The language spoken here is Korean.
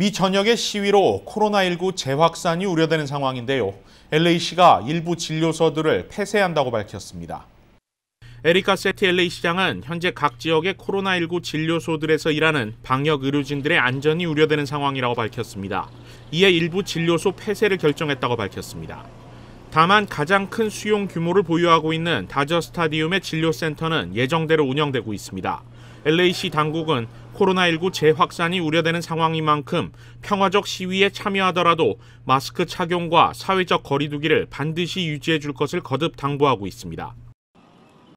미 전역의 시위로 코로나19 재확산이 우려되는 상황인데요. LA시가 일부 진료소들을 폐쇄한다고 밝혔습니다. 에리카 세티 LA 시장은 현재 각 지역의 코로나19 진료소들에서 일하는 방역 의료진들의 안전이 우려되는 상황이라고 밝혔습니다. 이에 일부 진료소 폐쇄를 결정했다고 밝혔습니다. 다만 가장 큰 수용 규모를 보유하고 있는 다저 스타디움의 진료센터는 예정대로 운영되고 있습니다. LAC 당국은 코로나19 재확산이 우려되는 상황인 만큼 평화적 시위에 참여하더라도 마스크 착용과 사회적 거리두기를 반드시 유지해 줄 것을 거듭 당부하고 있습니다.